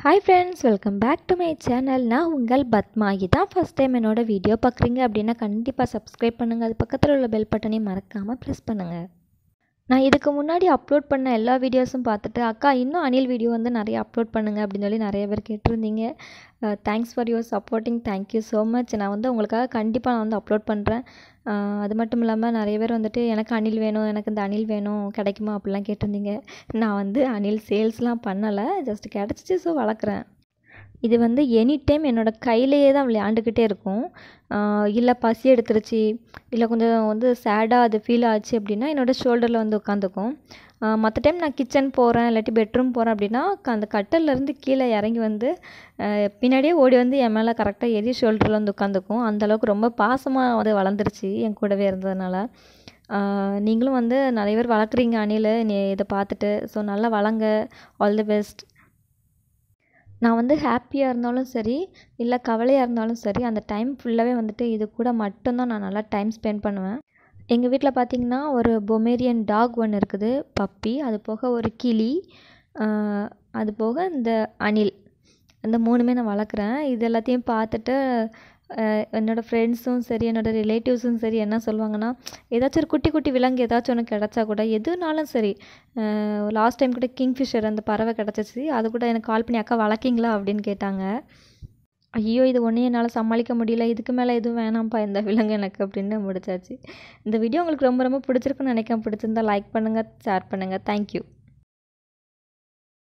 hi friends welcome back to my channel நான் உங்கள் பத்மா இதான் ஃபஸ்ட் டைம் என்னோடய வீடியோ பார்க்குறீங்க அப்படின்னா கண்டிப்பாக சப்ஸ்கிரைப் பண்ணுங்கள் அது பக்கத்தில் உள்ள பெல் பட்டனையும் மறக்காமல் ப்ரெஸ் பண்ணுங்கள் நான் இதுக்கு முன்னாடி அப்லோட் பண்ண எல்லா வீடியோஸும் பார்த்துட்டு அக்கா இன்னும் அனில் வீடியோ வந்து நிறைய அப்லோட் பண்ணுங்கள் அப்படின்னு சொல்லி நிறைய பேர் கேட்டிருந்தீங்க thanks for your supporting thank you so much நான் வந்து உங்களுக்காக கண்டிப்பாக நான் வந்து அப்லோட் பண்ணுறேன் அது மட்டும் இல்லாமல் நிறைய பேர் வந்துட்டு எனக்கு அணில் வேணும் எனக்கு இந்த அணில் வேணும் கிடைக்குமா அப்படிலாம் கேட்டிருந்தீங்க நான் வந்து அணில் சேல்ஸ்லாம் பண்ணலை ஜஸ்ட் கிடச்சிச்சு ஸோ வளர்க்குறேன் இது வந்து எனி டைம் என்னோடய கையிலேயே தான் விளையாண்டுக்கிட்டே இருக்கும் இல்லை பசி எடுத்துருச்சு இல்லை கொஞ்சம் வந்து சேடாக அது ஃபீல் ஆச்சு அப்படின்னா என்னோடய ஷோல்டரில் வந்து உட்காந்துக்கும் மற்ற டைம் நான் கிச்சன் போகிறேன் இல்லாட்டி பெட்ரூம் போகிறேன் அப்படின்னா அந்த கட்டல்லேருந்து கீழே இறங்கி வந்து பின்னாடியே ஓடி வந்து என் மேலே கரெக்டாக எரி ஷோல்டரில் வந்து உட்காந்துக்கும் அந்தளவுக்கு ரொம்ப பாசமாக வந்து வளர்ந்துருச்சு என் கூடவே இருந்ததுனால நீங்களும் வந்து நிறைய பேர் வளர்க்குறீங்க அணில் நீ இதை பார்த்துட்டு ஸோ நல்லா வளங்க ஆல் தி பெஸ்ட் நான் வந்து ஹாப்பியாக இருந்தாலும் சரி இல்லை கவலையாக இருந்தாலும் சரி அந்த டைம் ஃபுல்லாகவே வந்துட்டு இது கூட மட்டும்தான் நான் நல்லா டைம் ஸ்பெண்ட் பண்ணுவேன் எங்கள் வீட்டில் பார்த்திங்கன்னா ஒரு பொமேரியன் டாக் ஒன்று இருக்குது பப்பி அது போக ஒரு கிளி அது போக இந்த அணில் இந்த மூணுமே நான் வளர்க்குறேன் இது எல்லாத்தையும் பார்த்துட்டு என்னோடய ஃப்ரெண்ட்ஸும் சரி என்னோடய ரிலேட்டிவ்ஸும் சரி என்ன சொல்லுவாங்கன்னா ஏதாச்சும் ஒரு குட்டி குட்டி விலங்கு ஏதாச்சும் ஒன்று கிடச்சா கூட எதுனாலும் சரி லாஸ்ட் டைம் கூட கிங்ஃபிஷர் அந்த பறவை கிடச்சிச்சு அது கூட எனக்கு கால் பண்ணி அக்கா வளர்க்கிங்களா அப்படின்னு கேட்டாங்க ஐயோ இது ஒன்றே என்னால் சமாளிக்க முடியல இதுக்கு மேலே எதுவும் வேணாம்ப்பா இந்த விலங்கு எனக்கு அப்படின்னு முடிச்சாச்சு இந்த வீடியோ உங்களுக்கு ரொம்ப ரொம்ப பிடிச்சிருக்குன்னு நினைக்கிறேன் பிடிச்சிருந்தா லைக் பண்ணுங்கள் ஷேர் பண்ணுங்கள் தேங்க்யூ